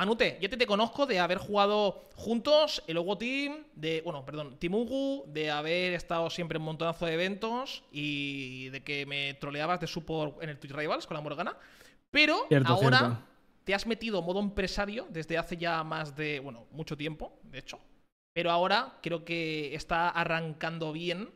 Manute, yo te, te conozco de haber jugado juntos el Ogo Team, de, bueno, perdón, Team Ugu, de haber estado siempre en un montonazo de eventos y de que me troleabas de support en el Twitch Rivals con la Morgana. Pero ahora te has metido modo empresario desde hace ya más de, bueno, mucho tiempo, de hecho. Pero ahora creo que está arrancando bien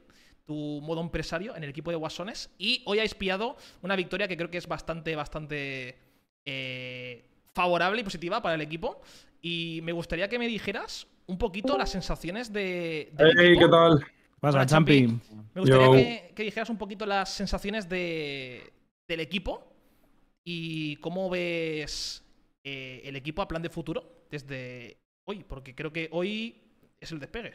tu modo empresario en el equipo de Guasones. Y hoy ha espiado una victoria que creo que es bastante, bastante eh, favorable y positiva para el equipo. Y me gustaría que me dijeras un poquito las sensaciones de. hey, ¿qué tal? Pasa, Champi. Me gustaría que, dijeras un poquito las sensaciones de, del equipo y cómo ves eh, el equipo a plan de futuro desde hoy, porque creo que hoy es el despegue.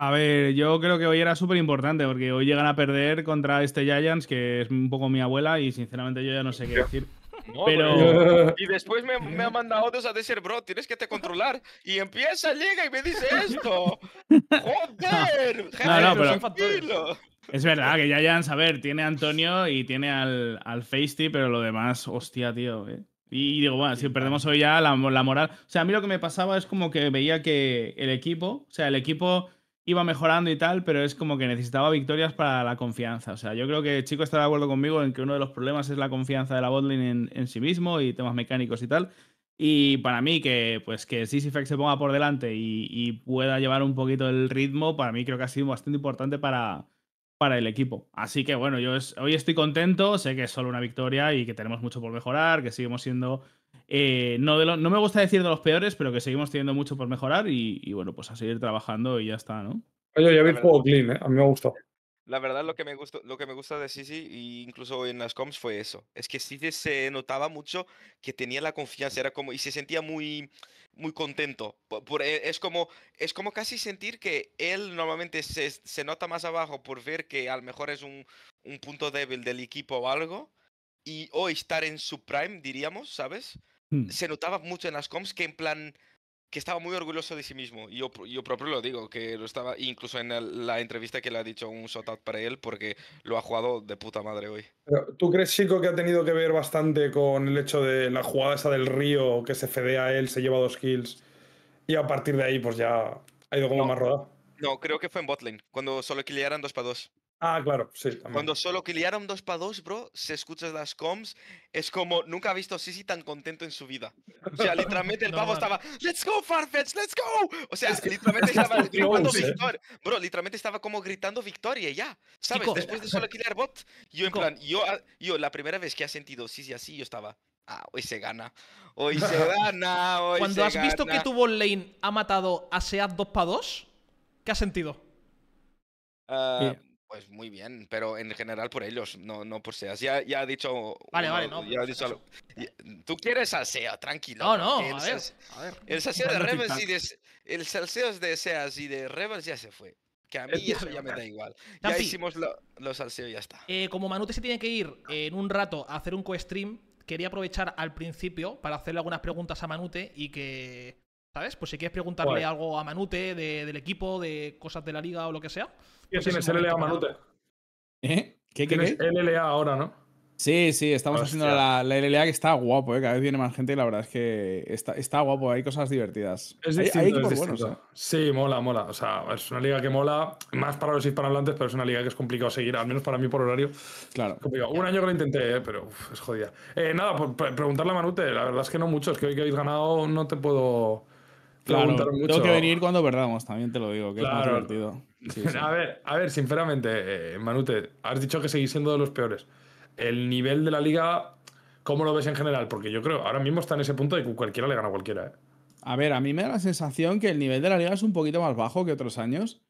A ver, yo creo que hoy era súper importante porque hoy llegan a perder contra este Giants, que es un poco mi abuela, y sinceramente yo ya no sé qué decir. pero... Y después me, ha mandado a decir, bro, tienes que te controlar. Y empieza, llega y me dice esto. ¡Joder! No, no, pero... Es verdad que ya a saber, tiene a Antonio y tiene al, al Feisty, pero lo demás, hostia, tío. Eh. Y digo, bueno, si perdemos hoy ya la, la moral. O sea, a mí lo que me pasaba es como que veía que el equipo, o sea, el equipo iba mejorando y tal, pero es como que necesitaba victorias para la confianza. O sea, yo creo que Chico está de acuerdo conmigo en que uno de los problemas es la confianza de la botlane en, sí mismo y temas mecánicos y tal. Y para mí que, pues, que se ponga por delante y, pueda llevar un poquito el ritmo, para mí creo que ha sido bastante importante para, para el equipo. Así que bueno, yo hoy estoy contento, sé que es solo una victoria y que tenemos mucho por mejorar, que seguimos siendo eh, no, de no me gusta decir de los peores, pero que seguimos teniendo mucho por mejorar y, bueno, pues a seguir trabajando y ya está, ¿no? Oye, ya vi el juego clean, ¿eh? A mí me gustó. La verdad, lo que me gustó, lo que me gusta de Sisi, incluso en las comps, fue eso. Es que Sisi se notaba mucho que tenía la confianza, era como, y se sentía muy, muy contento. Por, eh, es, como, es como casi sentir que él normalmente se, nota más abajo por ver que a lo mejor es un, un punto débil del equipo o algo, y hoy estar en su prime, diríamos, ¿sabes? Hmm. Se notaba mucho en las comps que en plan que estaba muy orgulloso de sí mismo. Yo, yo propio lo digo, que lo estaba, incluso en la entrevista que le ha dicho un shoutout para él, porque lo ha jugado de puta madre hoy. ¿Tú crees, chico, que ha tenido que ver bastante con el hecho de la jugada esa del río, que se fedea a él, se lleva dos kills, y a partir de ahí, pues ya ha ido como más rodado? No, creo que fue en botlane, cuando solo killearan dos para dos. Ah, claro, sí. Cuando solo killearon 2 para 2, bro, se escuchas las comms, es como nunca ha visto a Sisi tan contento en su vida. O sea, literalmente el pavo estaba, ¡Let's go, Farfetch! ¡Let's go! O sea, literalmente estaba gritando ¿eh? victoria. Bro, literalmente estaba como gritando victoria ya, ¿sabes? Después de solo killar bot, yo en plan, yo, ah, yo la primera vez que ha sentido Sisi así, yo estaba, Ah, hoy se gana. Hoy se gana. Hoy se Cuando has visto que tu bot lane ha matado a Seat 2 para 2, ¿qué has sentido? Ah, pues muy bien, pero en general por ellos, no, no por SEAS. Ya, ha dicho. Vale, vale, no. ha pues, dicho Tú quieres al SEA, tranquilo. No, no, el, a, ver, El salseo de Rebels y de. El salseo de SEAS y de Rebels ya se fue. Que a mí eso ya me da igual. Ya hicimos los salseos y ya está. Eh, como Manute se tiene que ir en un rato a hacer un co-stream, quería aprovechar al principio para hacerle algunas preguntas a Manute y que ¿Sabes? Pues si quieres preguntarle algo a Manute del equipo, de cosas de la liga o lo que sea. Pues tienes LLA Manute. ¿Eh? ¿Qué, qué, tienes LLA ahora, ¿no? Sí, sí, estamos haciendo la, LLA que está guapo, ¿eh? cada vez viene más gente y la verdad es que está, guapo, hay cosas divertidas. Es distinto, hay, ¿eh? Sí, mola, mola. O sea, es una liga que mola, más para los hispanohablantes, pero es una liga que es complicado seguir, al menos para mí por horario. Claro. Un año que lo intenté, ¿eh? pero es jodida. Eh, nada, por preguntarle a Manute, la verdad es que no mucho, es que hoy que habéis ganado no te puedo Claro, Tengo que venir cuando perdamos, también te lo digo, que es divertido. A ver, a ver, sinceramente, eh, Manute, has dicho que seguís siendo de los peores. El nivel de la liga, ¿cómo lo ves en general? Porque yo creo, ahora mismo está en ese punto de que cualquiera le gana a cualquiera. ¿eh? A ver, a mí me da la sensación que el nivel de la liga es un poquito más bajo que otros años.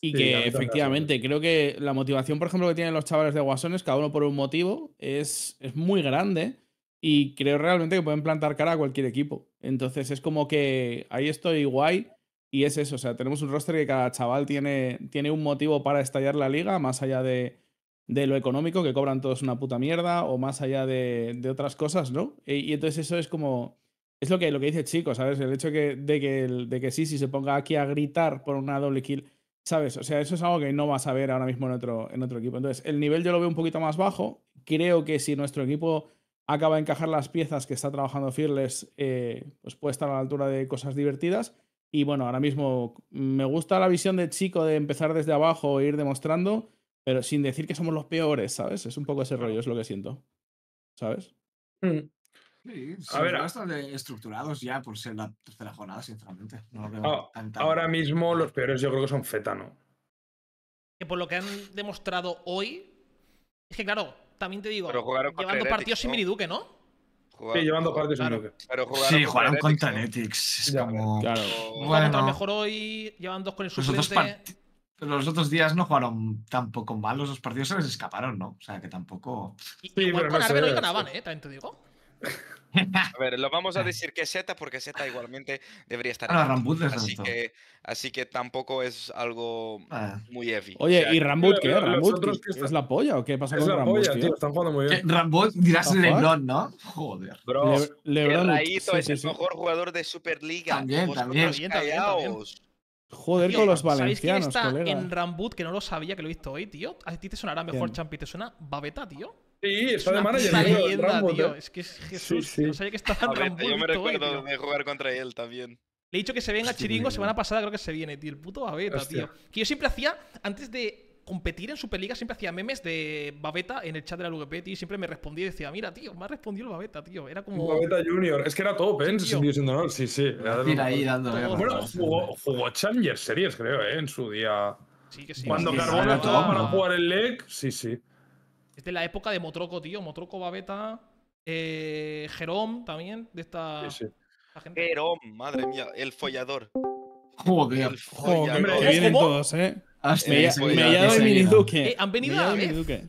Y que efectivamente, creo que la motivación, por ejemplo, que tienen los chavales de Guasones, cada uno por un motivo, es, es muy grande y creo realmente que pueden plantar cara a cualquier equipo. Entonces es como que ahí estoy guay y es eso, o sea, tenemos un roster que cada chaval tiene, tiene un motivo para estallar la liga, más allá de, lo económico, que cobran todos una puta mierda, o más allá de, otras cosas, ¿no? E, y, entonces eso es como, es lo que, lo que dice Chico, ¿sabes? El hecho de, que, de que sí, si se ponga aquí a gritar por una doble kill, ¿sabes? O sea, eso es algo que no vas a ver ahora mismo en otro, en otro equipo. Entonces, el nivel yo lo veo un poquito más bajo, creo que si nuestro equipo acaba de encajar las piezas que está trabajando Fearless, eh, pues puede estar a la altura de cosas divertidas. Y bueno, ahora mismo me gusta la visión de Chico de empezar desde abajo e ir demostrando, pero sin decir que somos los peores, ¿sabes? Es un poco ese rollo, es lo que siento. ¿Sabes? Mm. Sí, a ver, estructurados ya por ser la tercera jornada, sinceramente. Ah, ahora mismo los peores yo creo que son Fetano. Que por lo que han demostrado hoy, es que claro, también te digo, llevando partidos sin ¿no? Miriduque, ¿no? sí, llevando partidos sin Miriduque. sí, jugaron contra Netix. Es como. Claro. Bueno, a lo mejor hoy llevan dos con el suplente. Los los otros días no jugaron tampoco mal, los dos partidos se les escaparon, ¿no? O sea, que tampoco. Y, igual con no ganaban, ¿eh? También te digo. A ver, lo vamos a eh. decir que Z porque Z igualmente debería estar. Ah, Rambut así que, así que tampoco es algo ah. muy heavy. Oye, ¿y Rambut qué? ¿Rambut es la polla o qué pasa con Rambut? tío? están jugando muy bien. Rambut dirás Lebron, ¿no? Joder. Bro, es el mejor jugador de Superliga. También, también, Joder con los valencianos, ¿sabéis quién está en Rambut que no lo sabía, que lo he visto hoy, tío? A ti te sonará mejor, Champi, te suena Babeta, tío. Sí, está de manager. Leyenda, tío. Es que es Jesús. No sabía que estaba ver, Rambo Yo me recuerdo de jugar contra él también. Le he dicho que se venga a Chiringo, semana pasada creo que se viene, tío. El puto Babeta, tío. Que yo siempre hacía, antes de competir en Superliga, siempre hacía memes de Babeta en el chat de la LVP, Y siempre me respondía y decía, mira, tío, me ha respondido el Babeta, tío. Era como. Babeta Junior. Es que era top, ¿eh? Sí, sí. Mira, ahí dándole. Bueno, jugó, jugó Challenger Series, creo, ¿eh? En su día. Sí, que sí. Cuando Carbona estaba para jugar el leg… sí, sí. Es de la época de Motroco, tío. Motroco, Babeta, eh, Jerón también, de esta. Jerón, madre mía, el follador. Joder, el follador. Joder, vienen todos, ¿eh? Hasta me, de Miniduque. Eh, han venido a Miniduque.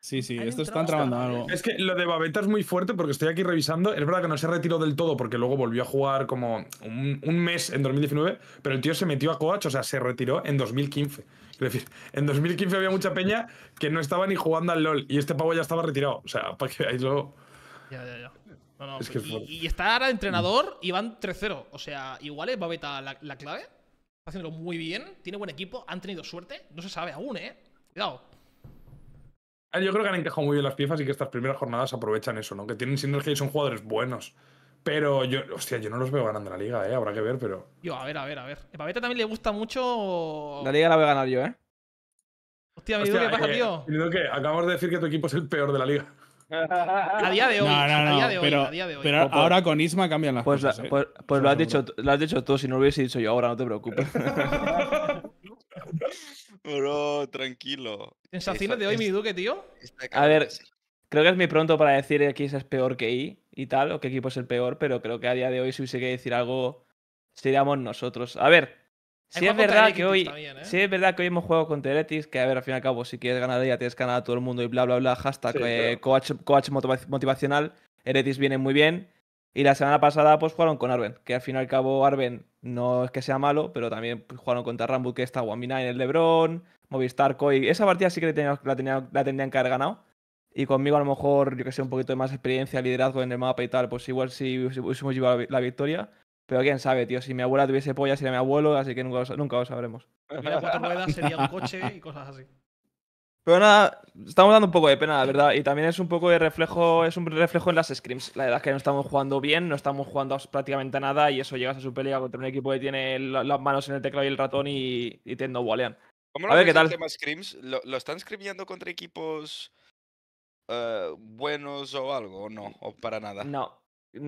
Sí, sí, esto está entrando. algo. Es que lo de Babeta es muy fuerte porque estoy aquí revisando. Es verdad que no se retiró del todo porque luego volvió a jugar como un, un mes en 2019, pero el tío se metió a Coach, o sea, se retiró en 2015. Es decir, en 2015 había mucha peña que no estaba ni jugando al LOL y este pavo ya estaba retirado. O sea, para que veáis lo. Ya, ya, ya. Pues y, está ahora entrenador y van 3-0. O sea, igual es eh, Babeta la, clave. Está haciéndolo muy bien. Tiene buen equipo. Han tenido suerte. No se sabe aún, ¿eh? Cuidado. Ah, yo creo que han encajado muy bien las piezas y que estas primeras jornadas aprovechan eso, ¿no? Que tienen sinergia y son jugadores buenos. Pero yo, hostia, yo no los veo ganando la liga, ¿eh? Habrá que ver, pero. Yo, a ver, a ver, a ver. A también le gusta mucho. La liga la voy a ganar yo, ¿eh? Hostia, Miduke, ¿qué pasa, eh, tío? Que acabamos de decir que tu equipo es el peor de la liga. a día de hoy. a día de hoy. Pero, pues, pues, ahora con Isma cambian las pues, cosas. Eh. pues, pues lo, has dicho, lo has dicho tú, si no lo hubiese dicho yo ahora, no te preocupes. Bro, tranquilo. ¿Sensaciones de hoy, mi Duque, tío? A ver, creo que es muy pronto para decir que X es peor que Y y tal, o qué equipo es el peor, pero creo que a día de hoy si hubiese que decir algo, seríamos nosotros. A ver, si es verdad que hoy ¿eh? es verdad que hoy hemos jugado contra Eretis, que a ver, al fin y al cabo, si quieres ganar ya tienes que ganar a todo el mundo y bla bla bla, hashtag eh, coach, motivacional, Eretis viene muy bien. Y la semana pasada pues jugaron con Arben, que al fin y al cabo Arben no es que sea malo, pero también pues, jugaron contra Rambo, que está Wamina en el Lebron, Movistar, Koi. Esa partida sí que la tenía la que haber ganado y conmigo a lo mejor, yo que sé, un poquito de más experiencia, liderazgo en el mapa y tal, pues igual si hubiésemos llevado la victoria. Pero quién sabe, tío, si mi abuela tuviese polla, sería mi abuelo, así que nunca, lo, nunca lo sabremos. cuatro sería un coche y cosas así. Pero nada, estamos dando un poco de pena, la verdad. Y también es un poco de reflejo, es un reflejo en las scrims. La verdad es que no estamos jugando bien, no estamos jugando prácticamente nada y eso llegas a su pelea contra un equipo que tiene las manos en el teclado y el ratón y, y te no volean. ¿Cómo lo a ver tal. scrims? ¿Lo, ¿Lo, están scrimiando contra equipos eh, buenos o algo, o no, o para nada. No.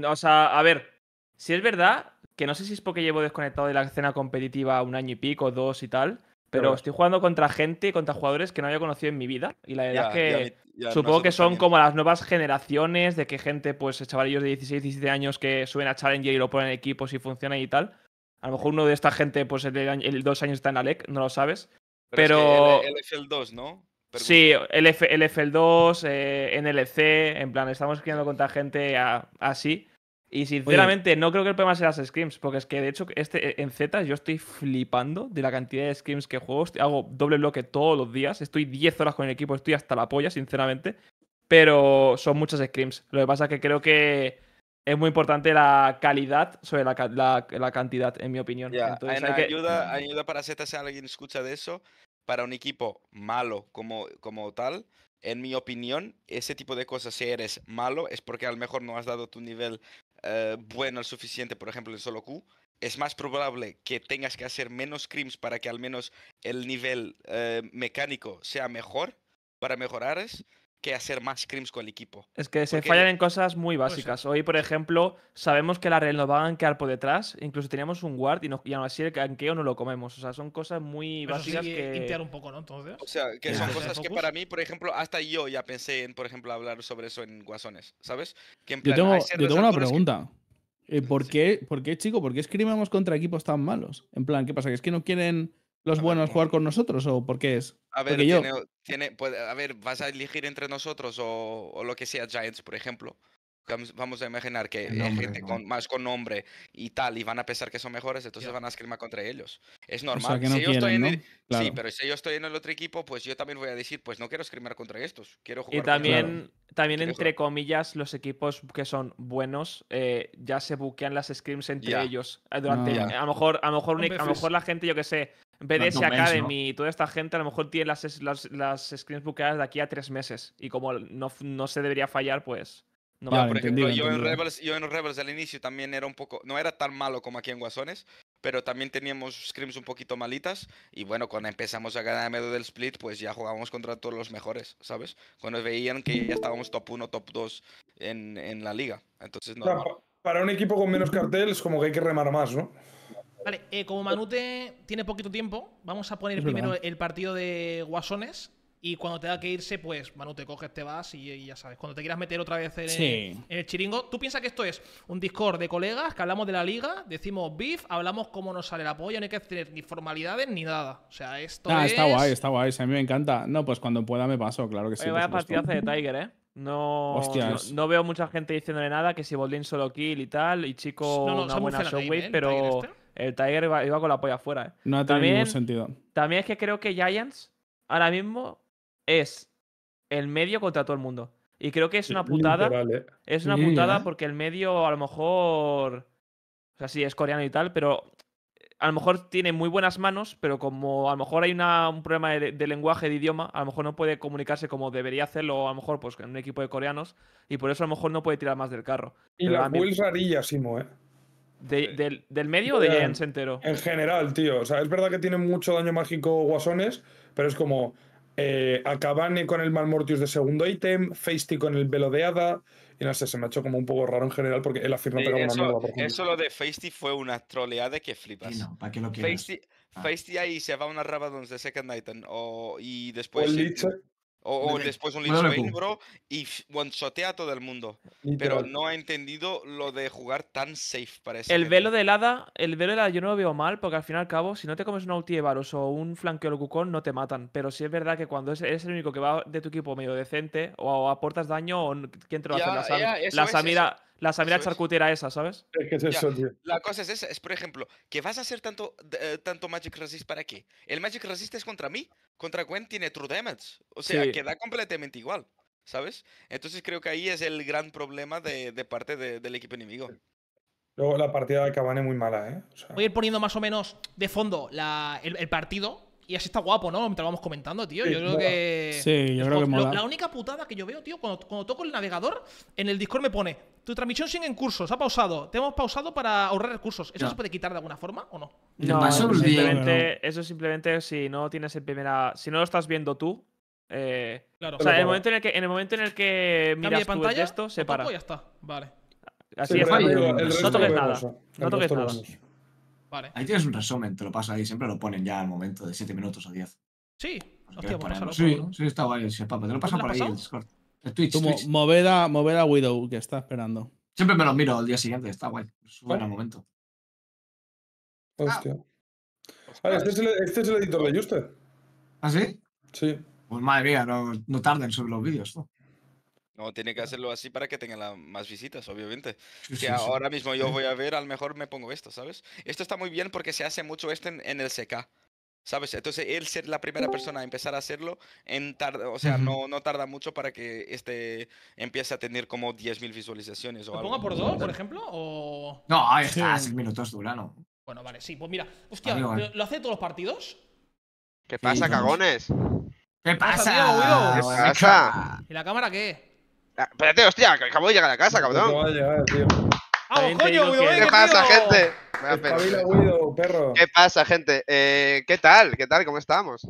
O sea, a ver, si es verdad que no sé si es porque llevo desconectado de la escena competitiva un año y pico, dos y tal, pero estoy jugando contra gente, contra jugadores que no había conocido en mi vida. Y la verdad es que supongo que son como las nuevas generaciones de que gente, pues chavalillos de 16, 17 años que suben a Challenger y lo ponen en equipos y funciona y tal. A lo mejor uno de esta gente, pues el, dos años está en Alec, no lo sabes. Pero, Es el, dos, ¿no? Sí, el LFL2, eh, NLC, en plan, estamos con contra gente así. Y sinceramente, no creo que el problema sea las scrims, porque es que de hecho este, eh, en Z yo estoy flipando de la cantidad de scrims que juego. Hago doble bloque todos los días, estoy 10 horas con el equipo, estoy hasta la polla, sinceramente. Pero son muchas scrims. Lo que pasa es que creo que es muy importante la calidad sobre la, cantidad, en mi opinión. ayuda, ayuda para Z si alguien escucha de eso para un equipo malo como, como tal, en mi opinión, ese tipo de cosas, si eres malo, es porque a lo mejor no has dado tu nivel eh, bueno el suficiente, por ejemplo, en solo Q. Es más probable que tengas que hacer menos creams para que al menos el nivel eh, mecánico sea mejor para mejorar que hacer más scrims con el equipo. Es que se fallan en cosas muy básicas. Hoy, por ejemplo, sabemos que la red nos va a gankear por detrás. Incluso teníamos un guard y, no, y aún así el ganqueo no lo comemos. O sea, son cosas muy básicas sí, que... un poco, ¿no? O sea, que son cosas que para mí, por ejemplo, hasta yo ya pensé en, por ejemplo, hablar sobre eso en Guasones, ¿sabes? yo tengo, una pregunta. Eh, ¿Por, qué, ¿Por qué, chico? ¿Por qué escribimos contra equipos tan malos? En plan, ¿qué pasa? ¿Que es que no quieren los buenos jugar con nosotros o por qué es? A ver, vas a elegir entre nosotros o, lo que sea Giants, por ejemplo. Vamos, a imaginar que hay gente más con nombre y tal y van a pensar que son mejores, entonces van a escribir contra ellos. Es normal. si yo estoy en Sí, pero si yo estoy en el otro equipo, pues yo también voy a decir, pues no quiero escribir contra estos, quiero jugar. Y también, también entre comillas, los equipos que son buenos eh, ya se buquean las scrims entre ellos eh, durante. A lo mejor, a mejor, a lo mejor la gente, yo que sé, BDS Academy y toda esta gente a lo mejor tiene las, las, las screens buqueadas de aquí a tres meses. Y como no, no se debería fallar, pues. No va por ejemplo, Yo, en Rebels, yo en Rebels al inicio también era un poco. No era tan malo como aquí en Guasones, pero también teníamos scrims un poquito malitas. Y bueno, cuando empezamos a ganar a medio del split, pues ya jugábamos contra todos los mejores, ¿sabes? Cuando veían que ya estábamos top 1, top 2 en, en la liga. Entonces, para un equipo con menos cartel es como que hay que remar más, ¿no? Vale, eh, como Manute tiene poquito tiempo, vamos a poner primero el partido de Guasones y cuando te da que irse, pues, Manute te coges, te vas y, ya sabes. Cuando te quieras meter otra vez en, el, chiringo, tú piensas que esto es un Discord de colegas que hablamos de la liga, decimos beef, hablamos cómo nos sale el apoyo, no hay que tener ni formalidades ni nada. O sea, esto ah, Está guay, está guay, a mí me encanta. No, pues cuando pueda me paso, claro que sí. Oye, a partidazo de Tiger, ¿eh? No, no, veo mucha gente diciéndole nada, que si Boldín solo kill y tal, y Chico una buena showwave, pero... Este el Tiger iba, con la polla afuera. ¿eh? No tiene ningún sentido. También es que creo que Giants ahora mismo es el medio contra todo el mundo. Y creo que es una putada. ¿eh? Es una putada porque el medio a lo mejor. O sea, sí, es coreano y tal, pero eh, a lo mejor tiene muy buenas manos, pero como a lo mejor hay un problema de, lenguaje, de idioma, a lo mejor no puede comunicarse como debería hacerlo, a lo mejor pues en un equipo de coreanos, y por eso a lo mejor no puede tirar más del carro. Y la mí... rarilla, Simo, ¿eh? del, medio o de Giants entero? En general, tío. O sea, es verdad que tiene mucho daño mágico Guasones, pero es como eh, Akabane con el Malmortius de segundo ítem, Feisty con el velo de hada. Y no sé, se me ha hecho como un poco raro en general porque él afirma sí, eso, una mierda, Eso lo de Feisty fue una troleada que flipas. Sí, no, ¿Para qué lo quieres? Feisty, ah. ahí se va a una Rabadons de Second item, o, y después. O, después un Lich Bane, bro, y one a todo el mundo. Pero no ha entendido lo de jugar tan safe, parece. El velo de hada, el velo de hada yo no lo veo mal, porque al fin y al cabo, si no te comes un ulti o un flanqueo cucón no te matan. Pero sí es verdad que cuando eres el único que va de tu equipo medio decente, o, aportas daño, o quién te lo hace, la, Samira la Samira charcutera esa, ¿sabes? La cosa es esa, es por ejemplo, que vas a hacer tanto, eh, tanto Magic Resist para qué? El Magic Resist es contra mí, contra Gwen tiene True Damage, o sea, queda completamente igual, ¿sabes? Entonces creo que ahí es el gran problema de, parte del equipo enemigo. Luego la partida de Cabane es muy mala, ¿eh? Voy a ir poniendo más o menos de fondo el partido, y así está guapo, ¿no? Mientras lo vamos comentando, tío. yo creo que. Sí, yo creo que la única putada que yo veo, tío, cuando, toco el navegador, en el Discord me pone: Tu transmisión sigue en cursos ha pausado. Te hemos pausado para ahorrar recursos. ¿Eso se puede quitar de alguna forma o no? eso, simplemente, simplemente si no tienes en primera. Si no lo estás viendo tú. Eh, claro. O sea, en el momento en el que, en en el miras pantalla, se para. Vale. Así es. No toques nada. No toques nada. Ahí tienes un resumen, te lo paso ahí, siempre lo ponen ya al momento de 7 minutos o 10. Sí, Hostia, pues sí, sí, está guay, Te lo pasan por ahí el Discord. El Twitch. Como Moveda a, Widow, que está esperando. Siempre me lo miro al día siguiente, está guay. Es un momento. Hostia. Ah. Ah, este, este, es el, editor de Juste. ¿Ah, sí? Sí. Pues madre mía, no, no tarden sobre los vídeos. ¿no? No, tiene que hacerlo así para que tenga más visitas, obviamente. que ahora mismo yo voy a ver, a lo mejor me pongo esto, ¿sabes? Esto está muy bien porque se hace mucho esto en, el CK, ¿sabes? Entonces él ser la primera persona a empezar a hacerlo, en o sea, no, tarda mucho para que este empiece a tener como 10.000 visualizaciones o ¿Lo algo. por dos, por ejemplo? No, ahí está, 5 minutos Durano. Bueno, vale, sí, pues mira, hostia, ¿lo, hace todos los partidos? ¿Qué pasa, cagones? ¿Qué pasa? ¿Qué pasa? ¿Y la cámara qué? Ah, espérate, hostia, que acabo de llegar a casa, cabrón. Acabo de llegar, tío. ¡Vamos, ah, coño, eh, ¿Qué pasa, gente? ¿Qué pasa, gente? ¿Qué tal? ¿Qué tal? ¿Cómo estamos?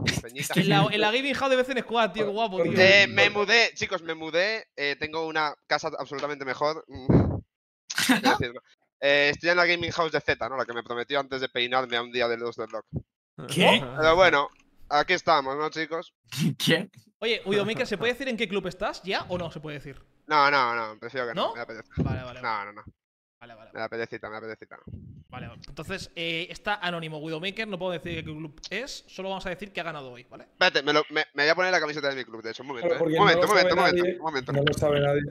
en, la, Gaming House de vez en Squad, tío, qué guapo, tío. Eh, me mudé, chicos, me mudé. Eh, tengo una casa absolutamente mejor. estoy en la Gaming House de Z, ¿no? La que me prometió antes de peinarme a un día de los del ¿Qué? Pero bueno, aquí estamos, ¿no, chicos? ¿Qué? Oye, Widowmaker, ¿se puede decir en qué club estás ya o no se puede decir? No, no, no, prefiero que no. Vale, vale. No, no, no. Vale, vale. Me da apetecita, me da apetecita. Vale, entonces eh, está anónimo Widowmaker, no puedo decir qué club es, solo vamos a decir que ha ganado hoy, ¿vale? Espérate, me, lo, voy a poner la camiseta de mi club, de hecho, un momento. Eh. Un, momento, un, momento un momento, un momento, No lo sabe nadie.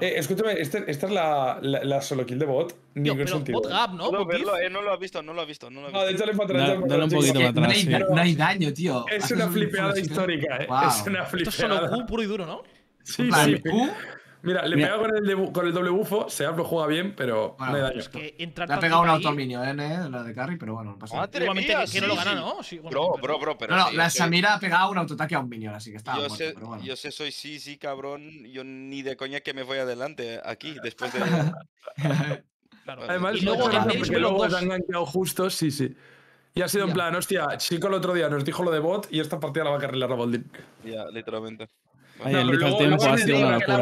Eh, escúchame, este, esta es la, solo kill de bot. Tío, pero bot gap, ¿no? ¿Bot verlo, eh, no lo has visto, no lo has visto. No, lo visto. no de hecho no, hay, daño, tío. Eh. Es una flipeada histórica, eh. Es una flipeada. Esto es solo Q puro y duro, ¿no? Sí, sí. Mira, le Mira. pega con el, con el doble bufo, Seas lo juega bien, pero no hay daño. Es que le ha pegado un autominio, ¿eh? La de Carry, pero bueno, no pasa nada. Igualmente que no lo gana, ¿no? Sí, bueno, bro, bro, bro, pero. no, la Samira ha pegado un autoataque a un minion, así que está. Yo, bueno. yo sé, soy sí, sí, cabrón. Yo ni de coña que me voy adelante eh, aquí después de. claro. Además, y luego, no, porque luego se han ganqueado justos, sí, sí. Y ha sido en plan, hostia, Chico el otro día nos dijo lo de bot y esta partida la va a carrilar a Ya, literalmente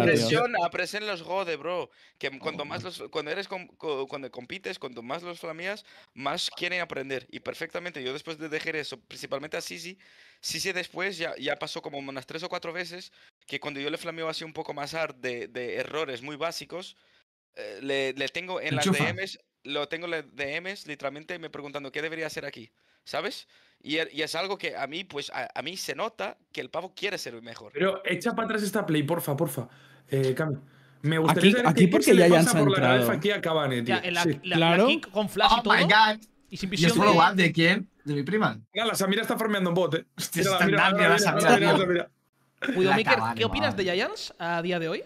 presión, apresen los de bro. Que cuando más los, cuando eres cuando compites, cuanto más los flameas, más quieren aprender. Y perfectamente, yo después de dejar eso, principalmente a Sisi, Sisi después ya, ya pasó como unas tres o cuatro veces que cuando yo le flameo así un poco más hard de, errores muy básicos, eh, le, tengo en las lo tengo en las DMs, literalmente me preguntando qué debería hacer aquí. ¿sabes? Y, er, y, es algo que a mí, pues, a, mí se nota que el pavo quiere ser mejor. Pero echa para atrás esta play, porfa, porfa. Eh, Cami. Me gustaría aquí, saber aquí qué porque ya hayan por aquí a Cavani, tío. Ya, la, sí. claro. con flash y oh todo. My God. Y sin visión. es de... de quién? De mi prima. Mira, la Samira está farmeando un bote. Hostia, La está Cuidado, mira, ¿qué opinas de Giants a día de hoy?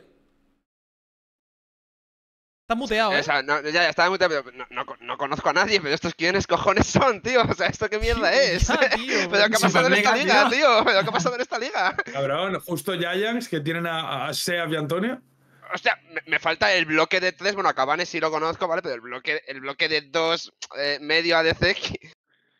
Está muteado, ¿eh? O sea, no, ya, ya estaba muteado, pero no, no, conozco a nadie, pero estos quiénes cojones son, tío. O sea, ¿esto qué mierda es? ¿Pero qué ha pasado en esta liga, tío? ¿Pero qué ha pasado en esta liga? Cabrón, justo Giants que tienen a, Seab y Antonio. O sea, me, falta el bloque de tres. Bueno, a Cabanes sí lo conozco, ¿vale? Pero el bloque, el bloque de dos eh, medio ADC.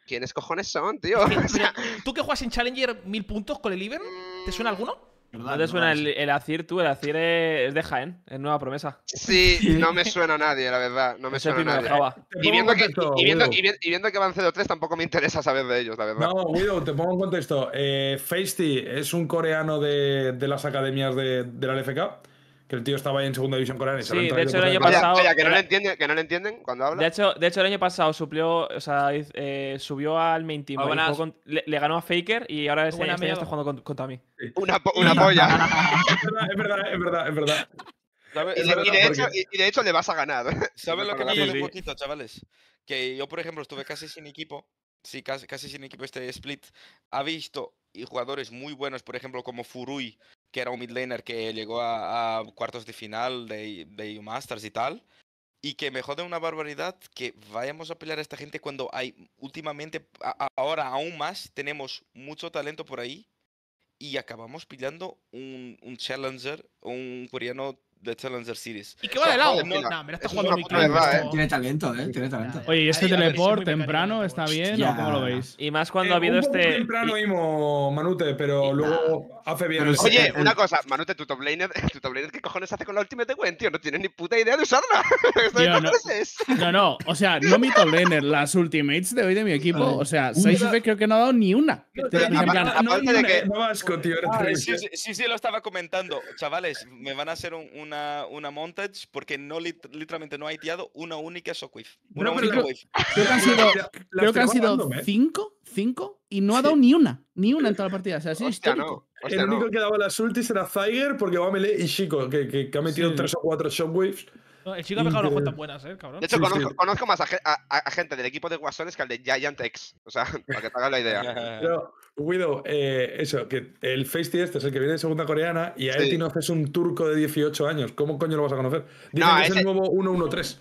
¿Quiénes cojones son, tío? O sea, ¿Tú que juegas en Challenger mil puntos con el Iber? ¿Te suena alguno? ¿No te suena el, el Acir, tú? El Acir es, de Jaén, es nueva promesa. Sí, no me suena a nadie, la verdad. No me suena a nadie. Y viendo, que, y, viendo, que, van 0-3, tampoco me interesa saber de ellos, la verdad. No, Guido, te pongo en contexto. Eh, Feisty es un coreano de, de las academias de, de la LFK que el tío estaba ahí en segunda división coreana y se sí, de hecho, el año pasado. que, no le entienden, que no le entienden cuando habla. De hecho, de hecho el año pasado suplió, o sea, eh, subió al main team. le, ganó a Faker y ahora este, este año está jugando contra mí. Una, una polla. es verdad, es verdad, es verdad. Y, de, hecho, y, de hecho, le vas a ganar. ¿Sabes lo que me duele un poquito, chavales? Que yo, por ejemplo, estuve casi sin equipo. Sí, casi, casi sin equipo este split. Ha visto jugadores muy buenos, por ejemplo, como Furui, que era un mid laner que llegó a, cuartos de final de, Masters y tal. Y que me jode una barbaridad que vayamos a pelear a esta gente cuando hay últimamente, ahora aún más, tenemos mucho talento por ahí y acabamos pillando un challenger, un coreano de Challenger Series. ¿Y qué va de lado? No, me está jugando eh. Tiene talento, eh. Tiene talento. Oye, este teleport temprano está bien cómo lo veis? Y más cuando ha eh, habido este. Temprano Imo, Manute, pero luego hace bien. Oye, una cosa, Manute, tu top laner, tu top laner, ¿qué cojones hace con la ultimate Gwen, tío? No tienes ni puta idea de usarla. no, no, o sea, no mi top laner, las ultimates de hoy de mi equipo. O sea, veces creo que no ha dado ni una. Aparte de que. No, ah, Sí, sí, lo estaba comentando. Chavales, me van a hacer una una, montage porque no literalmente no ha iteado una única shockwave. creo, que han sido, ¿eh? cinco, y no ha dado ni una, ni una en toda la partida. O sea, El único que daba las ultis era Zyger porque va melee y Chico, que, que, que, ha metido tres o cuatro shockwaves el chico ha pegado unas cuantas buenas, ¿eh, cabrón? De hecho, conozco, más a, gente del equipo de Guasones que al de Giant X. O sea, para que te hagas la idea. Pero, Guido, eh, eso, que el Feisty este es el que viene de segunda coreana y a él no haces un turco de 18 años. ¿Cómo coño lo vas a conocer? Dicen que es el nuevo 113.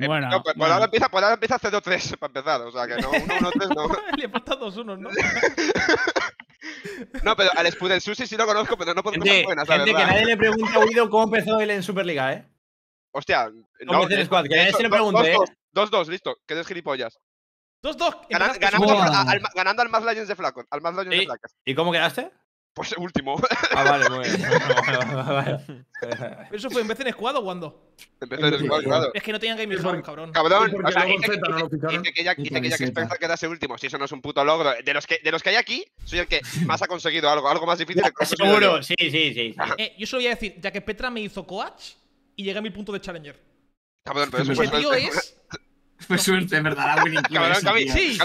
Eh, bueno, 3 pues, pues Ahora empieza, cuando pues ahora empieza 0-3 para empezar, o sea que no, 1-1-3 no. Le faltado 2-1, ¿no? no, pero al Spuden Sushi sí lo conozco, pero no puedo conocer buenas, gente, que nadie le pregunta a Guido cómo empezó él en Superliga, ¿eh? Hostia, no. no eh, squad, que se pregunté. 2-2, ¿eh? dos, dos, listo, que gilipollas. 2-2. ganando, al, ganando, más Legends de Flacon. Al más Legends ¿Y, de ¿Y cómo quedaste? Pues último. Ah, vale, muy bien. ¿Eso fue en vez en Squad o cuando? En vez en Squad, Es que no tenían Game cabrón. Cabrón, que ya, que, ya quedase último. Si eso no es un puto logro. De los que, de los que hay aquí, soy el que más ha conseguido algo. Algo más difícil. conseguir. seguro, sí, sí, sí. Eh, yo solo voy a decir, ya que Petra me hizo coach y llega a punto punto de Challenger. Cabrón, pero tío es. Fue suerte, en verdad, la winning Cabrón, Cami, sí,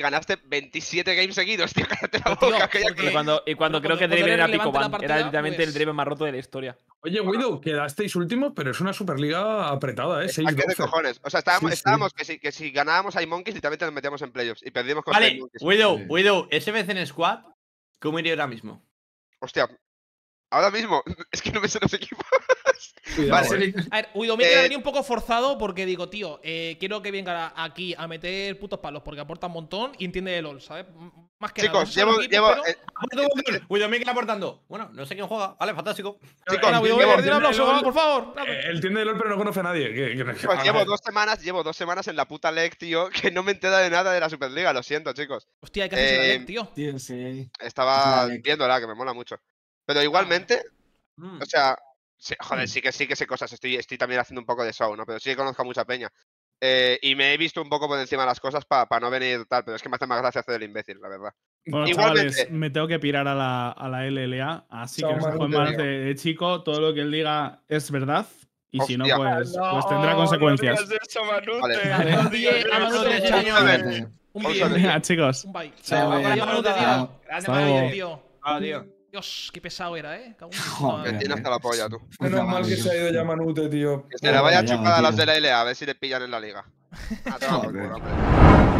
ganaste, 27 games seguidos, tío, pues, Y cuando, creo que el Driven era pico ban, era literalmente el pues Draven más roto de la historia. Oye, Widow, quedasteis últimos, pero es una superliga apretada, ¿eh? 6 de cojones? O sea, estábamos, que, si, ganábamos a Monkeys, literalmente nos metíamos en playoffs y perdimos con Vale, Widow, Widow, SBC en Squad, ¿cómo iría ahora mismo? Hostia, Ahora mismo, es que no me sé los equipos. vale. Eh. A ver, Uidomir eh, ha venido un poco forzado porque digo, tío, eh, quiero que venga aquí a meter putos palos porque aporta un montón y entiende el LOL, ¿sabes? Más que Chicos, nada. llevo. Uy llevo pero... Eh, aportando. Bueno, no sé quién juega. Vale, fantástico. Chicos, llevo... un aplauso, por favor. Él tiende el LOL, pero no conoce a nadie. Ah, llevo dos semanas, llevo dos semanas en la puta LEC, tío, que no me entera de nada de la Superliga, lo siento, chicos. Hostia, hay que hacer la LEC, tío. Estaba viéndola, que me mola mucho. Pero igualmente, mm. o sea, joder, sí que sí que sé cosas. Estoy, estoy también haciendo un poco de show, ¿no? Pero sí que conozco mucha peña. Eh, y me he visto un poco por encima de las cosas para no venir tal, pero es que me hace más gracia hacer el imbécil, la verdad. igual me tengo que pirar a la, a la LLA, así que de, eh, chico, todo lo que él diga es verdad. Y si no pues, tendrá consecuencias. Un chicos. bye. Chao, tío. Adiós. Dios, qué pesado era, eh. Joder, tiene hasta la polla, tú. Menos mal que se ha ido ya Manute, tío. Que se la vaya a chupar a los de la LA, a ver si le pillan en la liga. Ah, a